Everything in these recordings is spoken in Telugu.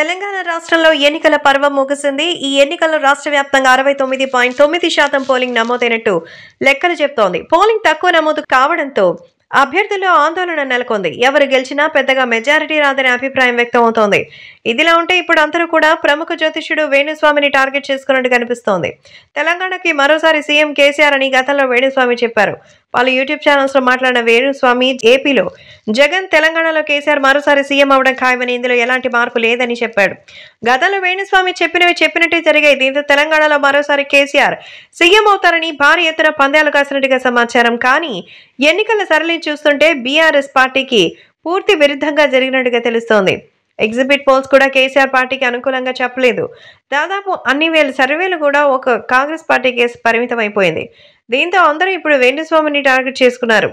తెలంగాణ రాష్ట్రంలో ఎన్నికల పర్వం ముగిసింది ఈ ఎన్నికల్లో రాష్ట్ర వ్యాప్తంగా అరవై తొమ్మిది పాయింట్ తొమ్మిది శాతం పోలింగ్ నమోదైనట్టు లెక్కలు చెప్తోంది పోలింగ్ తక్కువ నమోదు కావడంతో అభ్యర్థుల్లో ఆందోళన నెలకొంది ఎవరు గెలిచినా పెద్దగా మెజారిటీ రాదనే అభిప్రాయం వ్యక్తం అవుతోంది ఇదిలా ఉంటే ఇప్పుడు అందరూ కూడా ప్రముఖ జ్యోతిష్యుడు వేణుస్వామిని టార్గెట్ చేసుకున్నట్టు కనిపిస్తోంది తెలంగాణకి మరోసారి సీఎం కేసీఆర్ అని గతంలో వేణుస్వామి చెప్పారు పలు యూట్యూబ్ లో మాట్లాడిన వేణుస్వామి ఏపీలో జగన్ తెలంగాణలో కేసీఆర్ మరోసారి సీఎం అవడం ఖాయమని ఇందులో ఎలాంటి మార్పు లేదని చెప్పాడు గతంలో వేణుస్వామి చెప్పినవి చెప్పినట్టే జరిగాయి దీంతో తెలంగాణలో మరోసారి కేసీఆర్ సీఎం అవుతారని భారీ ఎత్తున పందాలు కాసినట్టుగా సమాచారం కానీ ఎన్నికల సరళి చూస్తుంటే బీఆర్ఎస్ పార్టీకి పూర్తి విరుద్ధంగా జరిగినట్టుగా తెలుస్తోంది ఎగ్జిబిట్ పోల్స్ కూడా కేసీఆర్ పార్టీకి అనుకూలంగా చెప్పలేదు దాదాపు అన్ని వేల సర్వేలు కూడా ఒక కాంగ్రెస్ పార్టీకి పరిమితం అయిపోయింది దీంతో అందరూ ఇప్పుడు వేణుస్వామిని టార్గెట్ చేసుకున్నారు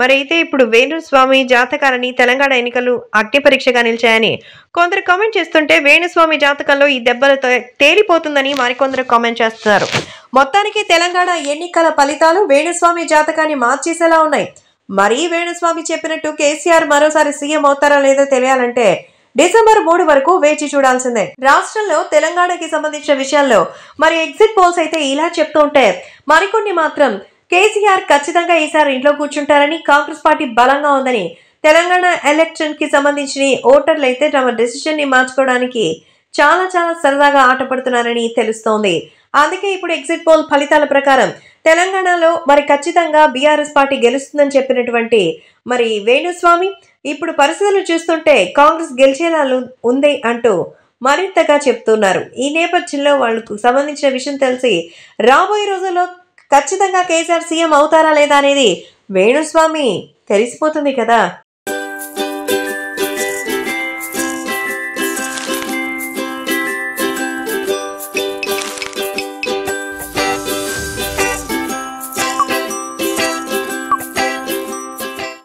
మరైతే ఇప్పుడు వేణుస్వామి జాతకాలని తెలంగాణ ఎన్నికలు అగ్నిపరీక్షగా పరీక్షగా నిలిచాయని కొందరు కామెంట్ చేస్తుంటే వేణుస్వామి జాతకంలో ఈ దెబ్బలు తేలిపోతుందని మరికొందరు కామెంట్ చేస్తున్నారు మొత్తానికి తెలంగాణ ఎన్నికల ఫలితాలు వేణుస్వామి జాతకాన్ని మార్చేసేలా ఉన్నాయి మరీ వేణుస్వామి చెప్పినట్టు కేసీఆర్ మరోసారి సీఎం అవుతారా లేదో తెలియాలంటే డిసెంబర్ మూడు వరకు వేచి చూడాల్సిందే రాష్ట్రంలో తెలంగాణకి సంబంధించిన విషయాల్లో మరి ఎగ్జిట్ పోల్స్ అయితే ఇలా చెప్తూ ఉంటే మరికొన్ని మాత్రం కేసీఆర్ ఖచ్చితంగా ఈసారి ఇంట్లో కూర్చుంటారని కాంగ్రెస్ పార్టీ బలంగా ఉందని తెలంగాణ ఎలక్షన్ కి సంబంధించిన ఓటర్లు అయితే తమ డెసిషన్ ని మార్చుకోవడానికి చాలా చాలా సరదాగా ఆటపడుతున్నారని తెలుస్తోంది అందుకే ఇప్పుడు ఎగ్జిట్ పోల్ ఫలితాల ప్రకారం తెలంగాణలో మరి ఖచ్చితంగా బీఆర్ఎస్ పార్టీ గెలుస్తుందని చెప్పినటువంటి మరి వేణుస్వామి ఇప్పుడు పరిస్థితులు చూస్తుంటే కాంగ్రెస్ గెలిచేలా ఉంది అంటూ మరింతగా చెప్తున్నారు ఈ నేపథ్యంలో వాళ్ళకు సంబంధించిన విషయం తెలిసి రాబోయే రోజుల్లో ఖచ్చితంగా కేసీఆర్ సీఎం అవుతారా లేదా అనేది వేణుస్వామి తెలిసిపోతుంది కదా